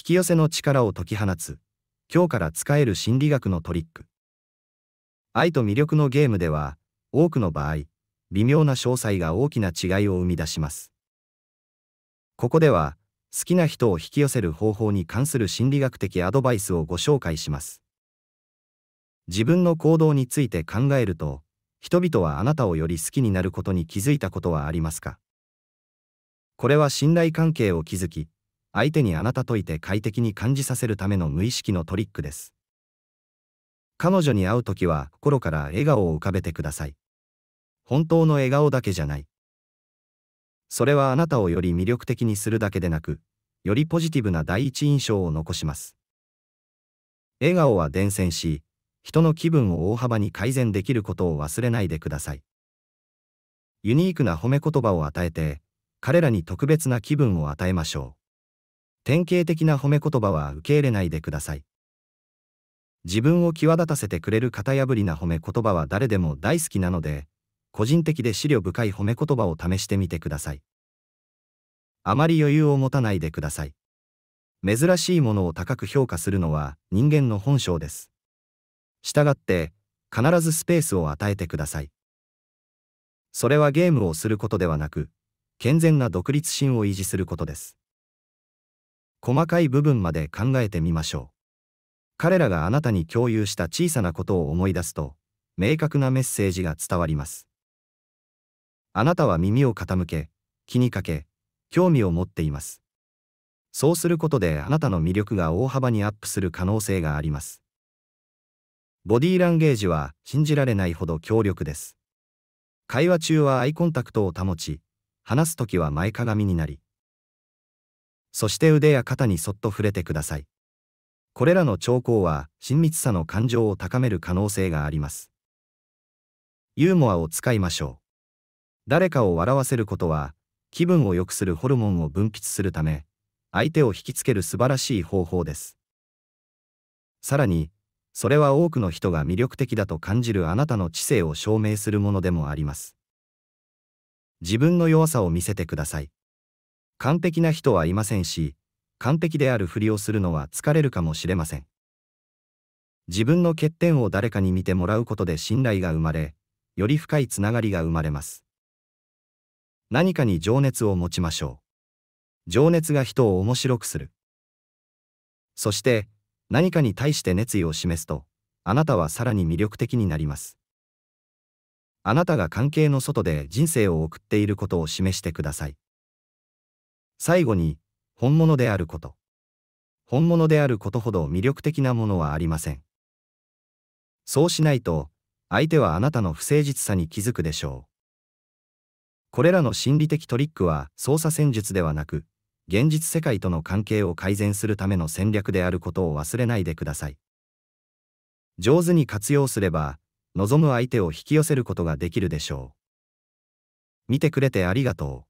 引き寄せの力を解き放つ今日から使える心理学のトリック愛と魅力のゲームでは多くの場合微妙な詳細が大きな違いを生み出しますここでは好きな人を引き寄せる方法に関する心理学的アドバイスをご紹介します自分の行動について考えると人々はあなたをより好きになることに気づいたことはありますかこれは信頼関係を築き相手にあなたといて快適に感じさせるための無意識のトリックです。彼女に会うときは心から笑顔を浮かべてください。本当の笑顔だけじゃない。それはあなたをより魅力的にするだけでなく、よりポジティブな第一印象を残します。笑顔は伝染し、人の気分を大幅に改善できることを忘れないでください。ユニークな褒め言葉を与えて、彼らに特別な気分を与えましょう。典型的な褒め言葉は受け入れないでください。自分を際立たせてくれる型破りな褒め言葉は誰でも大好きなので、個人的で思慮深い褒め言葉を試してみてください。あまり余裕を持たないでください。珍しいものを高く評価するのは人間の本性です。したがって、必ずスペースを与えてください。それはゲームをすることではなく、健全な独立心を維持することです。細かい部分まで考えてみましょう。彼らがあなたに共有した小さなことを思い出すと、明確なメッセージが伝わります。あなたは耳を傾け、気にかけ、興味を持っています。そうすることであなたの魅力が大幅にアップする可能性があります。ボディーランゲージは信じられないほど強力です。会話中はアイコンタクトを保ち、話すときは前かがみになり、そして腕や肩にそっと触れてください。これらの兆候は親密さの感情を高める可能性があります。ユーモアを使いましょう。誰かを笑わせることは気分を良くするホルモンを分泌するため相手を引きつける素晴らしい方法です。さらにそれは多くの人が魅力的だと感じるあなたの知性を証明するものでもあります。自分の弱さを見せてください。完璧な人はいませんし、完璧であるふりをするのは疲れるかもしれません。自分の欠点を誰かに見てもらうことで信頼が生まれ、より深いつながりが生まれます。何かに情熱を持ちましょう。情熱が人を面白くする。そして、何かに対して熱意を示すと、あなたはさらに魅力的になります。あなたが関係の外で人生を送っていることを示してください。最後に、本物であること。本物であることほど魅力的なものはありません。そうしないと、相手はあなたの不誠実さに気づくでしょう。これらの心理的トリックは操作戦術ではなく、現実世界との関係を改善するための戦略であることを忘れないでください。上手に活用すれば、望む相手を引き寄せることができるでしょう。見てくれてありがとう。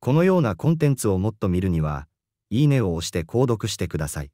このようなコンテンツをもっと見るには、いいねを押して購読してください。